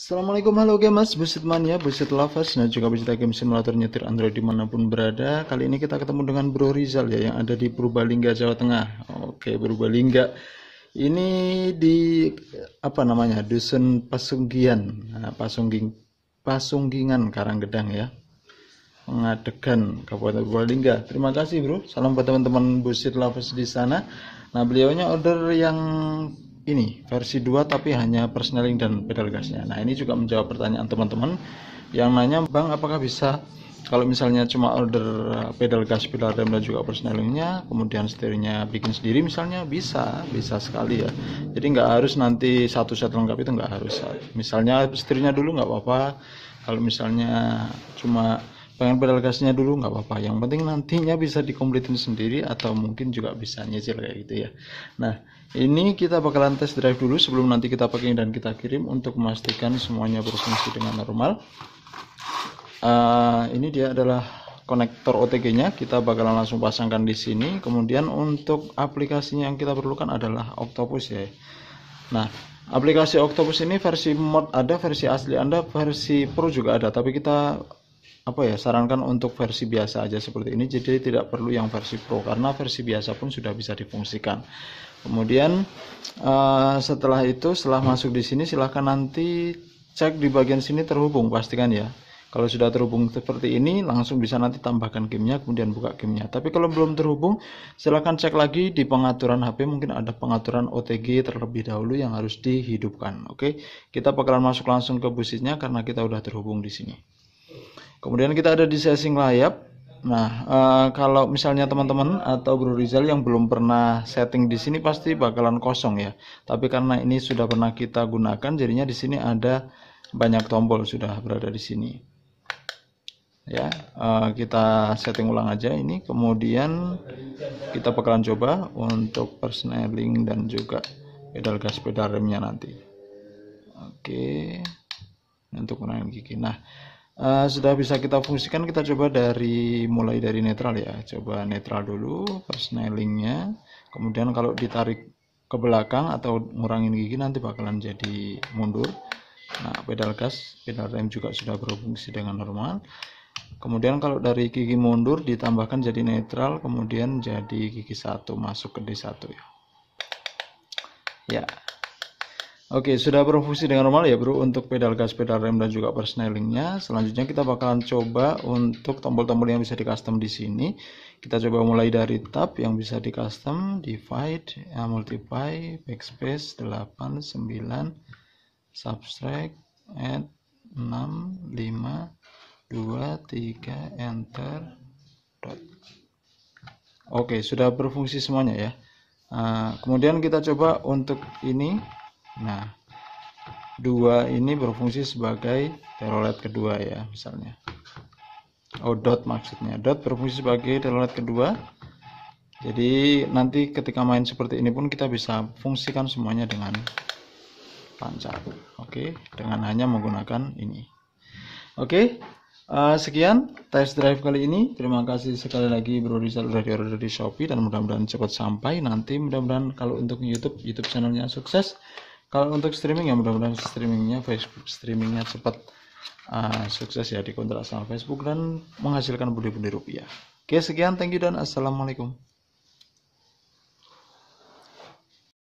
Assalamualaikum halo gamers, Buset Mania, ya. Buset Lovers, nah juga buset game simulator nyetir Android dimanapun berada. Kali ini kita ketemu dengan Bro Rizal ya, yang ada di Purbalingga, Jawa Tengah. Oke, Purbalingga. Ini di apa namanya dusun Pasunggian, nah, Pasungging, Pasunggingan Karanggedang ya, Pengadegan Kabupaten Purbalingga. Terima kasih Bro. Salam buat teman-teman Buset Lovers di sana. Nah beliaunya order yang ini versi 2 tapi hanya persneling dan pedal gasnya nah ini juga menjawab pertanyaan teman-teman yang nanya bang apakah bisa kalau misalnya cuma order eh, pedal gas pedal rem dan juga persnelingnya, kemudian setirnya bikin sendiri misalnya bisa bisa sekali ya jadi nggak harus nanti satu set lengkap itu nggak harus misalnya setirnya dulu nggak apa-apa kalau misalnya cuma pengen pedal gasnya dulu nggak apa-apa yang penting nantinya bisa dikompletin sendiri atau mungkin juga bisa nyicil kayak gitu ya nah ini kita bakalan tes drive dulu sebelum nanti kita pakai dan kita kirim untuk memastikan semuanya berfungsi dengan normal uh, ini dia adalah konektor OTG nya kita bakalan langsung pasangkan di sini kemudian untuk aplikasinya yang kita perlukan adalah Octopus ya nah aplikasi Octopus ini versi mod ada versi asli anda versi pro juga ada tapi kita apa ya sarankan untuk versi biasa aja seperti ini jadi tidak perlu yang versi pro karena versi biasa pun sudah bisa difungsikan kemudian uh, setelah itu setelah masuk di sini silahkan nanti cek di bagian sini terhubung pastikan ya kalau sudah terhubung seperti ini langsung bisa nanti tambahkan gamenya kemudian buka gamenya tapi kalau belum terhubung silahkan cek lagi di pengaturan HP mungkin ada pengaturan OTG terlebih dahulu yang harus dihidupkan oke kita bakalan masuk langsung ke businya karena kita udah terhubung di sini kemudian kita ada di sizing layap Nah, uh, kalau misalnya teman-teman atau Bro Rizal yang belum pernah setting di sini pasti bakalan kosong ya. Tapi karena ini sudah pernah kita gunakan, jadinya di sini ada banyak tombol sudah berada di sini. Ya, uh, kita setting ulang aja ini. Kemudian kita bakalan coba untuk persneling dan juga pedal gas pedal remnya nanti. Oke, untuk menahan gigi. Nah. Eh, sudah bisa kita fungsikan kita coba dari mulai dari netral ya coba netral dulu persnelingnya kemudian kalau ditarik ke belakang atau ngurangin gigi nanti bakalan jadi mundur nah pedal gas pedal rem juga sudah berfungsi dengan normal kemudian kalau dari gigi mundur ditambahkan jadi netral kemudian jadi gigi satu masuk ke D1 ya ya Oke, sudah berfungsi dengan normal ya bro untuk pedal gas, pedal rem dan juga persnelingnya. Selanjutnya kita bakalan coba untuk tombol-tombol yang bisa dikustom di sini. Kita coba mulai dari tab yang bisa di custom, divide, ya, multiply, backspace 8 9 subtract add 6 5 2 3 enter dot. Oke, sudah berfungsi semuanya ya. Nah, kemudian kita coba untuk ini Nah, dua ini berfungsi sebagai telolet kedua ya misalnya. Oh dot maksudnya. Dot berfungsi sebagai telolet kedua. Jadi nanti ketika main seperti ini pun kita bisa fungsikan semuanya dengan lancar. Oke, dengan hanya menggunakan ini. Oke, uh, sekian test drive kali ini. Terima kasih sekali lagi Bro Rizal udah diorder di Shopee dan mudah-mudahan cepat sampai. Nanti mudah-mudahan kalau untuk YouTube, YouTube channelnya sukses kalau untuk streaming ya mudah-mudahan streamingnya Facebook streamingnya cepat uh, sukses ya di dikontrak sama Facebook dan menghasilkan budi-budi rupiah oke sekian thank you dan assalamualaikum